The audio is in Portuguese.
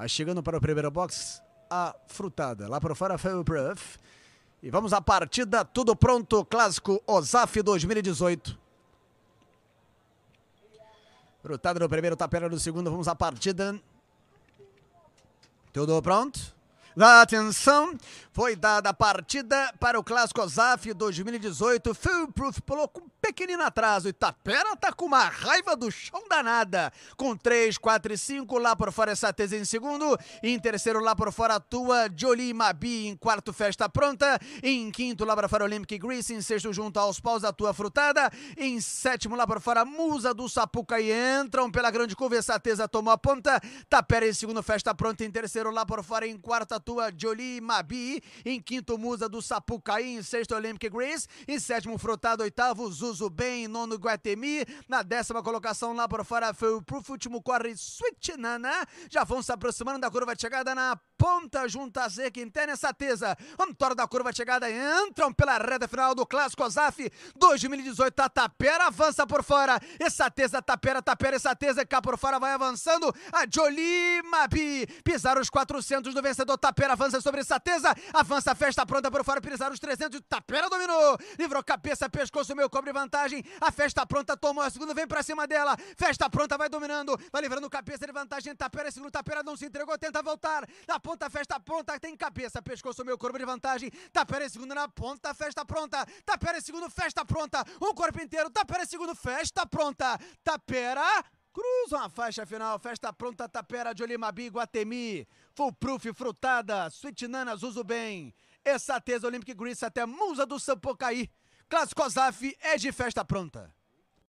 Aí chegando para o primeiro box, a frutada. Lá para fora foi o Bruff. E vamos à partida, tudo pronto, clássico Osaf 2018. Frutada no primeiro, tapera no segundo, vamos à partida. Tudo pronto? Atenção, foi dada a partida para o Clássico Osaf 2018. Foolproof colocou pequenino atraso. Itapera tá com uma raiva do chão danada. Com 3, 4 e 5, lá por fora é Satez em segundo. Em terceiro, lá por fora atua Jolie Mabi. Em quarto, Festa Pronta. Em quinto, lá para fora Olympic Grease. Em sexto, junto aos paus, atua Frutada. Em sétimo, lá por fora, Musa do Sapucaí. Entram pela grande curva, Sateza tomou a ponta. Tapera em segundo, Festa Pronta. Em terceiro, lá por fora. Em quarto, atua Jolie Mabi. Em quinto, Musa do Sapucaí. Em sexto, Olympic Grease. Em sétimo, Frutado. Oitavo, Zuzu o bem, nono Guatemi. Na décima colocação lá por fora foi o Proof, último corre Switch Nana. Já vão se aproximando da curva de chegada na ponta junto a Z Quintana essa tesa. Antônio da curva chegada, entram pela reta final do Clássico Osaf 2018. a Tapera avança por fora. Essa tesa, Tapera, Tapera e Sateza cá por fora vai avançando. A Jolie Mabi pisaram os 400 do vencedor. Tapera avança sobre essa tesa, Avança a festa pronta por fora, pisaram os 300. Tapera dominou. Livrou cabeça, pescoço, meu cobre vantagem. A festa pronta tomou a segunda, vem pra cima dela. Festa pronta vai dominando, vai livrando cabeça de vantagem. Tapera, é segundo Tapera não se entregou, tenta voltar. Na ponta, festa pronta, tem cabeça, pescoço, meu corpo de vantagem. Tapera tá em segundo na ponta, festa pronta. Tapera tá em segundo, festa pronta. Um corpo inteiro, tapera tá em segundo, festa pronta. Tapera. Cruzam a faixa final, festa pronta, tapera de Olimabi, Guatemi, Foolproof, Frutada, Sweet Nanas, Uso Bem, Essa Tesa Olympic Grease, até Musa do Sampocaí. Clássico Azaf, é de festa pronta.